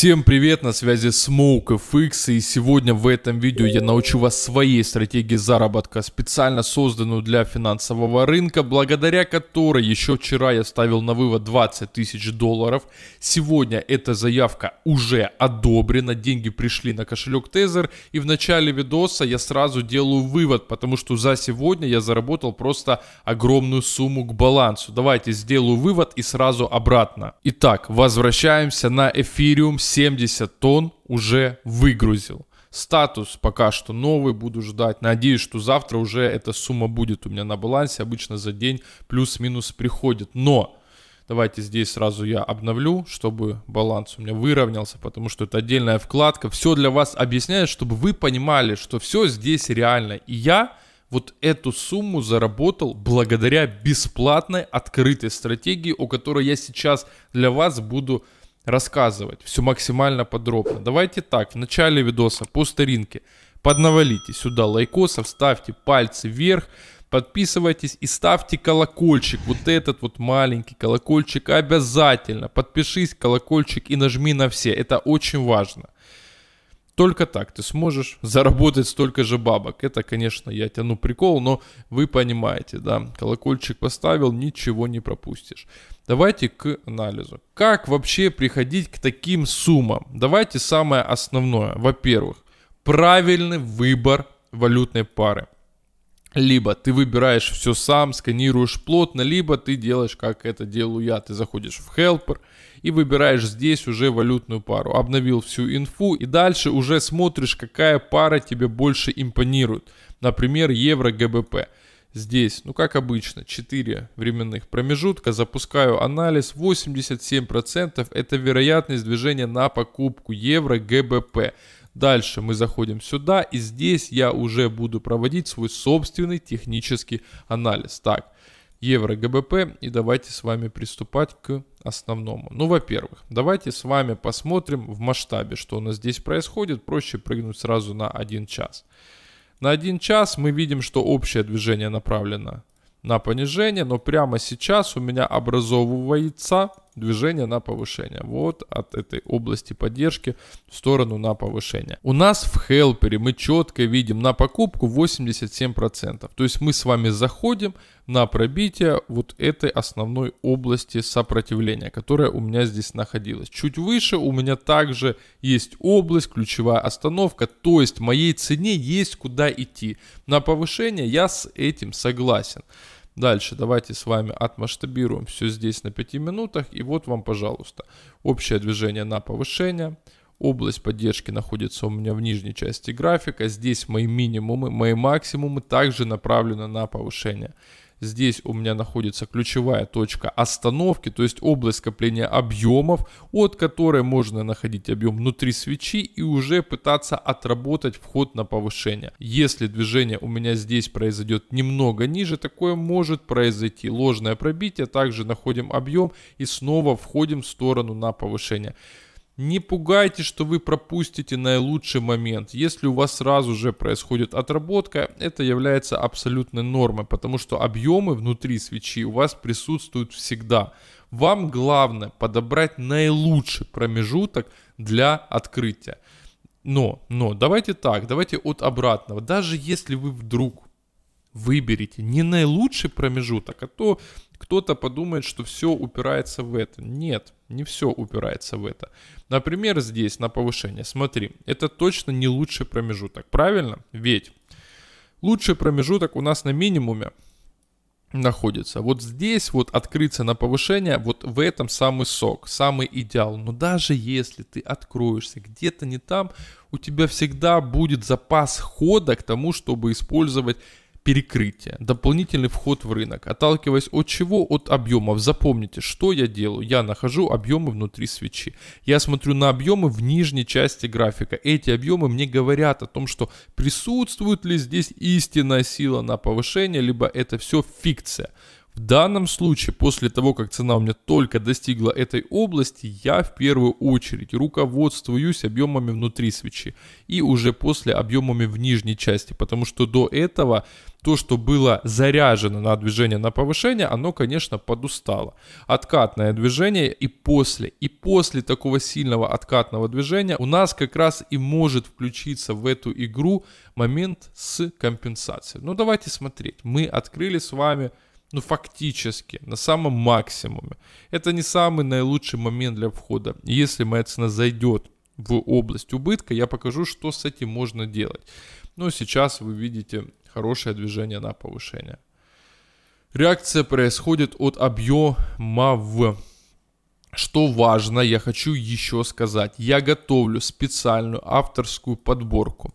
Всем привет, на связи Smoke FX и сегодня в этом видео я научу вас своей стратегии заработка, специально созданную для финансового рынка, благодаря которой еще вчера я ставил на вывод 20 тысяч долларов. Сегодня эта заявка уже одобрена, деньги пришли на кошелек Тезер и в начале видоса я сразу делаю вывод, потому что за сегодня я заработал просто огромную сумму к балансу. Давайте сделаю вывод и сразу обратно. Итак, возвращаемся на эфириум 70 тонн уже выгрузил. Статус пока что новый, буду ждать. Надеюсь, что завтра уже эта сумма будет у меня на балансе. Обычно за день плюс-минус приходит. Но Давайте здесь сразу я обновлю, чтобы баланс у меня выровнялся, потому что это отдельная вкладка. Все для вас объясняю, чтобы вы понимали, что все здесь реально. И я вот эту сумму заработал благодаря бесплатной открытой стратегии, о которой я сейчас для вас буду говорить рассказывать все максимально подробно. Давайте так, в начале видоса по старинке поднавалите сюда лайкосов, ставьте пальцы вверх, подписывайтесь и ставьте колокольчик, вот этот вот маленький колокольчик обязательно. Подпишись, колокольчик и нажми на все, это очень важно. Только так ты сможешь заработать столько же бабок. Это, конечно, я тяну прикол, но вы понимаете, да, колокольчик поставил, ничего не пропустишь. Давайте к анализу. Как вообще приходить к таким суммам? Давайте самое основное. Во-первых, правильный выбор валютной пары. Либо ты выбираешь все сам, сканируешь плотно, либо ты делаешь, как это делаю я, ты заходишь в Helper и выбираешь здесь уже валютную пару. Обновил всю инфу и дальше уже смотришь, какая пара тебе больше импонирует. Например, евро ГБП. Здесь, ну как обычно, 4 временных промежутка, запускаю анализ, 87% это вероятность движения на покупку евро ГБП. Дальше мы заходим сюда и здесь я уже буду проводить свой собственный технический анализ. Так, Евро-ГБП и давайте с вами приступать к основному. Ну, во-первых, давайте с вами посмотрим в масштабе, что у нас здесь происходит. Проще прыгнуть сразу на 1 час. На 1 час мы видим, что общее движение направлено на понижение, но прямо сейчас у меня образовывается движение на повышение. Вот от этой области поддержки в сторону на повышение. У нас в хелпере мы четко видим на покупку 87%. То есть мы с вами заходим на пробитие вот этой основной области сопротивления, которая у меня здесь находилась. Чуть выше у меня также есть область, ключевая остановка, то есть моей цене есть куда идти. На повышение я с этим согласен. Дальше давайте с вами отмасштабируем все здесь на 5 минутах. И вот вам, пожалуйста, общее движение на повышение. Область поддержки находится у меня в нижней части графика. Здесь мои минимумы, мои максимумы также направлены на повышение. Здесь у меня находится ключевая точка остановки, то есть область скопления объемов, от которой можно находить объем внутри свечи и уже пытаться отработать вход на повышение. Если движение у меня здесь произойдет немного ниже, такое может произойти. Ложное пробитие, также находим объем и снова входим в сторону на повышение. Не пугайте, что вы пропустите наилучший момент. Если у вас сразу же происходит отработка, это является абсолютной нормой, потому что объемы внутри свечи у вас присутствуют всегда. Вам главное подобрать наилучший промежуток для открытия. Но, но, давайте так, давайте от обратного. Даже если вы вдруг Выберите не наилучший промежуток, а то кто-то подумает, что все упирается в это. Нет, не все упирается в это. Например, здесь на повышение. Смотри, это точно не лучший промежуток, правильно? Ведь лучший промежуток у нас на минимуме находится. Вот здесь вот открыться на повышение, вот в этом самый сок, самый идеал. Но даже если ты откроешься где-то не там, у тебя всегда будет запас хода к тому, чтобы использовать перекрытие, дополнительный вход в рынок. Отталкиваясь от чего? От объемов. Запомните, что я делаю? Я нахожу объемы внутри свечи. Я смотрю на объемы в нижней части графика. Эти объемы мне говорят о том, что присутствует ли здесь истинная сила на повышение, либо это все фикция. В данном случае, после того, как цена у меня только достигла этой области, я в первую очередь руководствуюсь объемами внутри свечи и уже после объемами в нижней части, потому что до этого то, что было заряжено на движение на повышение, оно, конечно, подустало. Откатное движение и после, и после такого сильного откатного движения у нас как раз и может включиться в эту игру момент с компенсацией. Ну давайте смотреть. Мы открыли с вами ну фактически на самом максимуме. Это не самый наилучший момент для входа. Если моя цена зайдет в область убытка, я покажу, что с этим можно делать. Но ну, а сейчас вы видите хорошее движение на повышение. Реакция происходит от объема в. Что важно, я хочу еще сказать. Я готовлю специальную авторскую подборку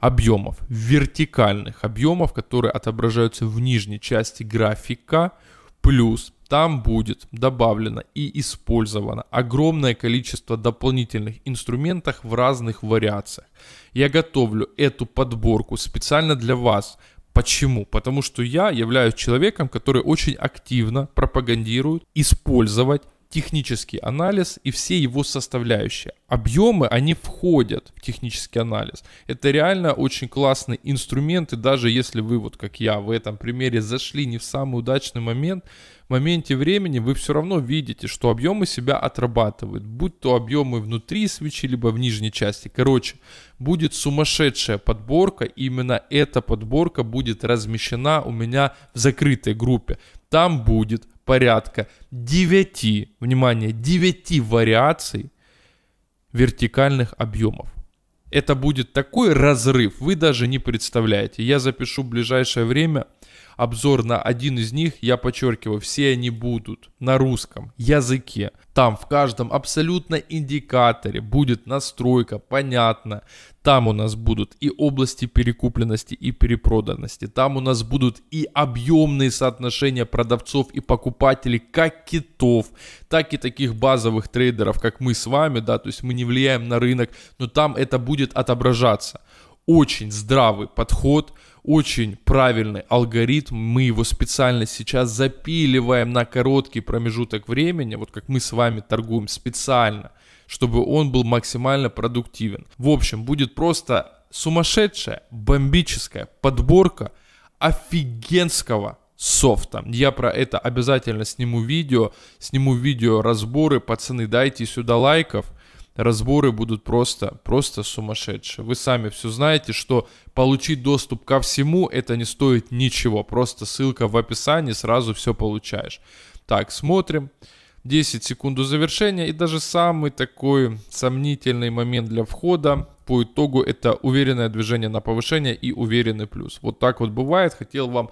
объемов, вертикальных объемов, которые отображаются в нижней части графика, плюс там будет добавлено и использовано огромное количество дополнительных инструментов в разных вариациях. Я готовлю эту подборку специально для вас. Почему? Потому что я являюсь человеком, который очень активно пропагандирует использовать технический анализ и все его составляющие. Объемы, они входят в технический анализ. Это реально очень классный инструмент, и даже если вы, вот как я, в этом примере зашли не в самый удачный момент, в моменте времени вы все равно видите, что объемы себя отрабатывают, будь то объемы внутри свечи, либо в нижней части. Короче, будет сумасшедшая подборка, и именно эта подборка будет размещена у меня в закрытой группе. Там будет порядка 9, внимание, 9 вариаций вертикальных объемов. Это будет такой разрыв, вы даже не представляете. Я запишу в ближайшее время обзор на один из них, я подчеркиваю, все они будут на русском языке. Там в каждом абсолютно индикаторе будет настройка, понятно. Там у нас будут и области перекупленности и перепроданности. Там у нас будут и объемные соотношения продавцов и покупателей, как китов, так и таких базовых трейдеров, как мы с вами, да, то есть мы не влияем на рынок, но там это будет отображаться. Очень здравый подход – очень правильный алгоритм, мы его специально сейчас запиливаем на короткий промежуток времени, вот как мы с вами торгуем специально, чтобы он был максимально продуктивен. В общем, будет просто сумасшедшая, бомбическая подборка офигенского софта. Я про это обязательно сниму видео, сниму видео разборы. Пацаны, дайте сюда лайков – разборы будут просто, просто сумасшедшие. Вы сами все знаете, что получить доступ ко всему это не стоит ничего. Просто ссылка в описании, сразу все получаешь. Так, смотрим. 10 секунд завершения и даже самый такой сомнительный момент для входа по итогу это уверенное движение на повышение и уверенный плюс. Вот так вот бывает. Хотел вам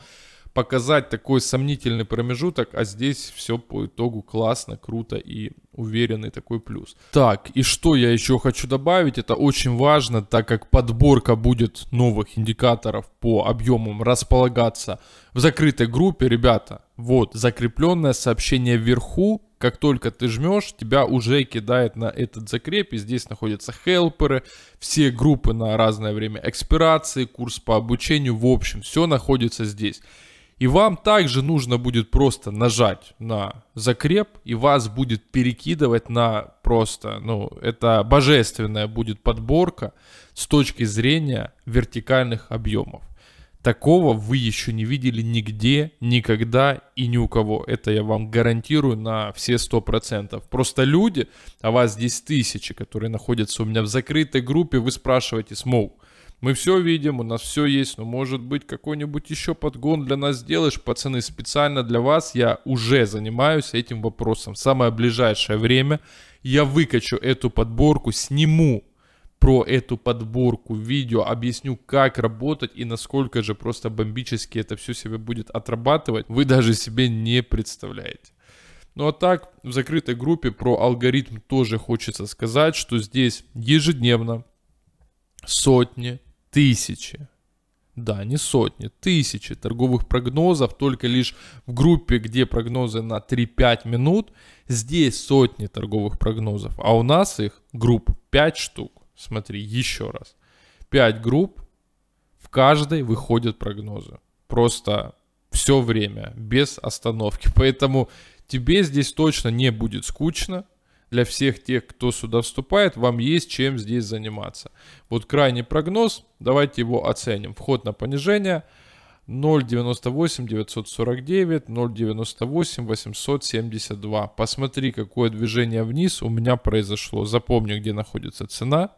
показать такой сомнительный промежуток, а здесь все по итогу классно, круто и уверенный такой плюс. Так, и что я еще хочу добавить, это очень важно, так как подборка будет новых индикаторов по объемам располагаться в закрытой группе, ребята, вот закрепленное сообщение вверху, как только ты жмешь, тебя уже кидает на этот закреп, и здесь находятся хелперы, все группы на разное время экспирации, курс по обучению, в общем, все находится здесь. И вам также нужно будет просто нажать на закреп, и вас будет перекидывать на просто, ну, это божественная будет подборка с точки зрения вертикальных объемов. Такого вы еще не видели нигде, никогда и ни у кого. Это я вам гарантирую на все 100%. Просто люди, а вас здесь тысячи, которые находятся у меня в закрытой группе, вы спрашиваете, Смоу, мы все видим, у нас все есть, но может быть какой-нибудь еще подгон для нас сделаешь, пацаны, специально для вас я уже занимаюсь этим вопросом. В самое ближайшее время я выкачу эту подборку, сниму про эту подборку видео, объясню, как работать и насколько же просто бомбически это все себе будет отрабатывать, вы даже себе не представляете. Ну а так, в закрытой группе про алгоритм тоже хочется сказать, что здесь ежедневно сотни, тысячи, да, не сотни, тысячи торговых прогнозов только лишь в группе, где прогнозы на 3-5 минут. Здесь сотни торговых прогнозов, а у нас их групп 5 штук. Смотри, еще раз. 5 групп, в каждой выходят прогнозы. Просто все время, без остановки. Поэтому тебе здесь точно не будет скучно, для всех тех, кто сюда вступает, вам есть чем здесь заниматься. Вот крайний прогноз, давайте его оценим. Вход на понижение 0.98 949, 0.98 872. Посмотри, какое движение вниз у меня произошло. Запомни, где находится цена.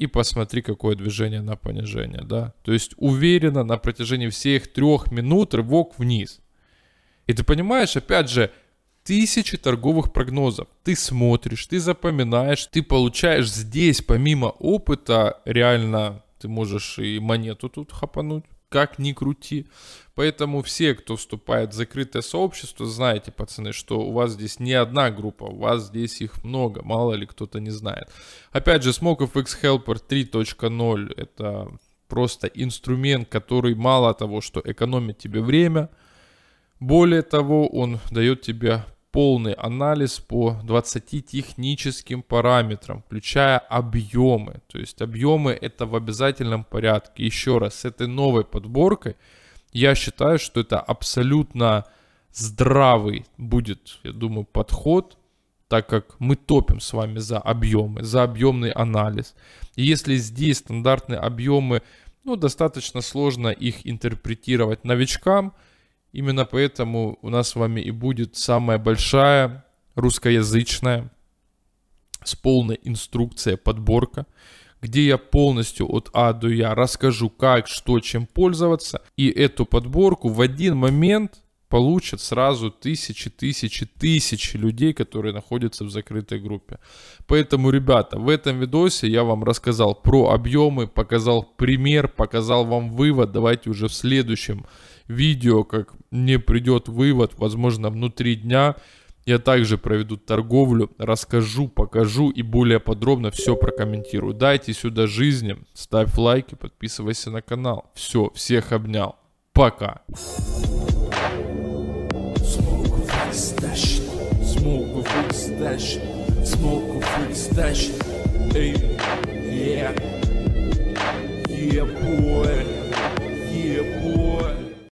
И посмотри, какое движение на понижение. Да? То есть уверенно на протяжении всех трех минут рывок вниз. И ты понимаешь, опять же, тысячи торговых прогнозов. Ты смотришь, ты запоминаешь, ты получаешь здесь, помимо опыта, реально ты можешь и монету тут хапануть, как ни крути. Поэтому все, кто вступает в закрытое сообщество, знаете, пацаны, что у вас здесь не одна группа, у вас здесь их много, мало ли кто-то не знает. Опять же, Smokov X Helper 3.0 это просто инструмент, который мало того, что экономит тебе время, более того, он дает тебе полный анализ по 20 техническим параметрам, включая объемы. То есть объемы это в обязательном порядке. Еще раз, с этой новой подборкой я считаю, что это абсолютно здравый будет, я думаю, подход, так как мы топим с вами за объемы, за объемный анализ. И если здесь стандартные объемы, ну, достаточно сложно их интерпретировать новичкам – Именно поэтому у нас с вами и будет самая большая русскоязычная с полной инструкцией подборка, где я полностью от А до Я расскажу, как, что, чем пользоваться. И эту подборку в один момент получат сразу тысячи, тысячи, тысячи людей, которые находятся в закрытой группе. Поэтому, ребята, в этом видосе я вам рассказал про объемы, показал пример, показал вам вывод. Давайте уже в следующем видео, как не придет вывод, возможно, внутри дня я также проведу торговлю, расскажу, покажу и более подробно все прокомментирую. Дайте сюда жизни, ставь лайки, подписывайся на канал. Все, всех обнял. Пока. Yeah, boy.